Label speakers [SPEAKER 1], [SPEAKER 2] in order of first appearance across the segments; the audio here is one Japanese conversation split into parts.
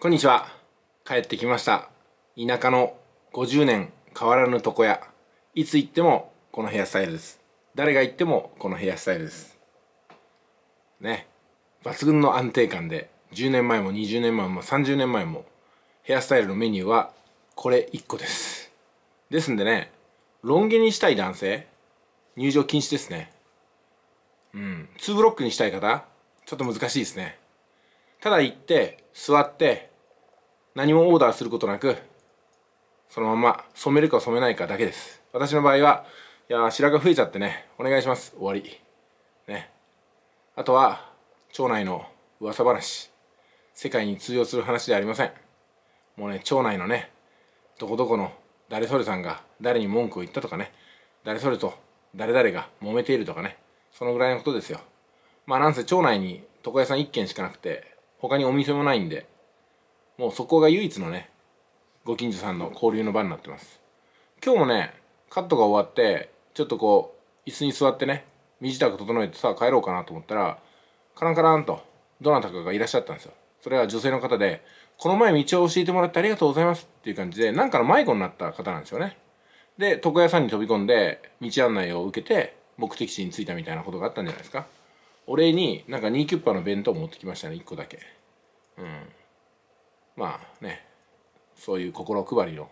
[SPEAKER 1] こんにちは。帰ってきました。田舎の50年変わらぬ床屋。いつ行ってもこのヘアスタイルです。誰が行ってもこのヘアスタイルです。ね。抜群の安定感で、10年前も20年前も30年前も、ヘアスタイルのメニューはこれ1個です。ですんでね、ロン毛にしたい男性、入場禁止ですね。うん。2ブロックにしたい方、ちょっと難しいですね。ただ行って、座って、何もオーダーすることなくそのまま染めるか染めないかだけです私の場合はいや白髪増えちゃってねお願いします終わりねあとは町内の噂話世界に通用する話ではありませんもうね町内のねどこどこの誰それさんが誰に文句を言ったとかね誰それと誰々が揉めているとかねそのぐらいのことですよまあなんせ町内に床屋さん1軒しかなくて他にお店もないんでもうそこが唯一のね、ご近所さんの交流の場になってます。今日もね、カットが終わって、ちょっとこう、椅子に座ってね、身支度整えてさ、帰ろうかなと思ったら、カランカランと、どなたかがいらっしゃったんですよ。それは女性の方で、この前道を教えてもらってありがとうございますっていう感じで、なんかの迷子になった方なんですよね。で、床屋さんに飛び込んで、道案内を受けて、目的地に着いたみたいなことがあったんじゃないですか。お礼に、なんかニーキュッパの弁当を持ってきましたね、1個だけ。うん。まあねそういう心配りの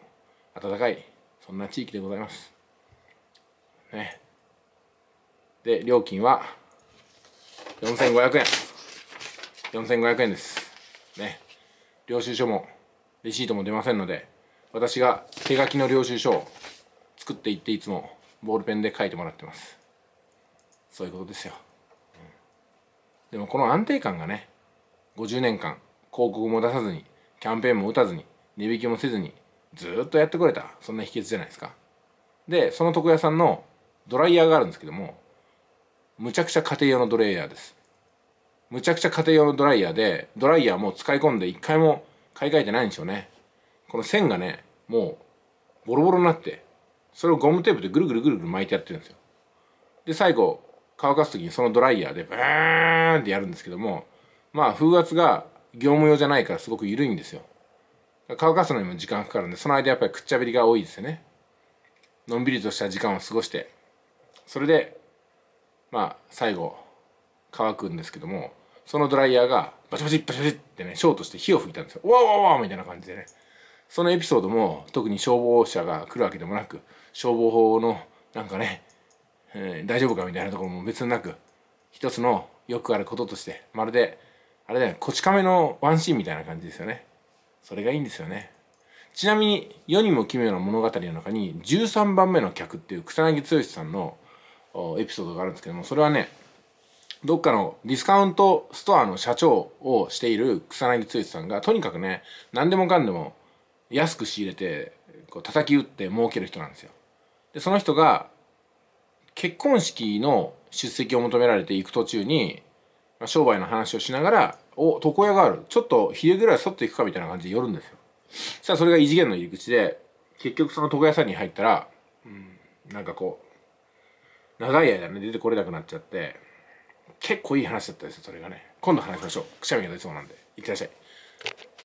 [SPEAKER 1] 温かいそんな地域でございます。ね、で料金は4500円4500円です。ね領収書もレシートも出ませんので私が手書きの領収書を作っていっていつもボールペンで書いてもらってますそういうことですよ、でもこの安定感がね50年間広告も出さずにキャンペーンも打たずに値引きもせずにずっとやってこれたそんな秘訣じゃないですかでその床屋さんのドライヤーがあるんですけどもむちゃくちゃ家庭用のドライヤーですむちゃくちゃ家庭用のドライヤーでドライヤーも使い込んで一回も買い替えてないんでしょうねこの線がねもうボロボロになってそれをゴムテープでぐるぐるぐるぐる巻いてやってるんですよで最後乾かす時にそのドライヤーでバーンってやるんですけどもまあ風圧が業務用じゃないからすごく緩いんですよ乾かすのにも時間かかるんでその間やっぱりくっちゃべりが多いですよねのんびりとした時間を過ごしてそれでまあ最後乾くんですけどもそのドライヤーがバチバチバチバチってねショートして火を吹いたんですよわわわみたいな感じでねそのエピソードも特に消防車が来るわけでもなく消防法のなんかね、えー、大丈夫かみたいなところも別になく一つのよくあることとしてまるであれだよ、こち亀のワンシーンみたいな感じですよね。それがいいんですよね。ちなみに、世にも奇妙な物語の中に、13番目の客っていう草薙剛さんのエピソードがあるんですけども、それはね、どっかのディスカウントストアの社長をしている草薙剛さんが、とにかくね、何でもかんでも安く仕入れて、こう叩き打って儲ける人なんですよ。で、その人が、結婚式の出席を求められて行く途中に、商売の話をしながら、お、床屋がある。ちょっと昼ぐらいっていくかみたいな感じで寄るんですよ。さあ、それが異次元の入り口で、結局その床屋さんに入ったら、うん、なんかこう、長い間ね、出てこれなくなっちゃって、結構いい話だったですよ、それがね。今度話しましょう。くしゃみが出そうなんで。いってらっしゃい。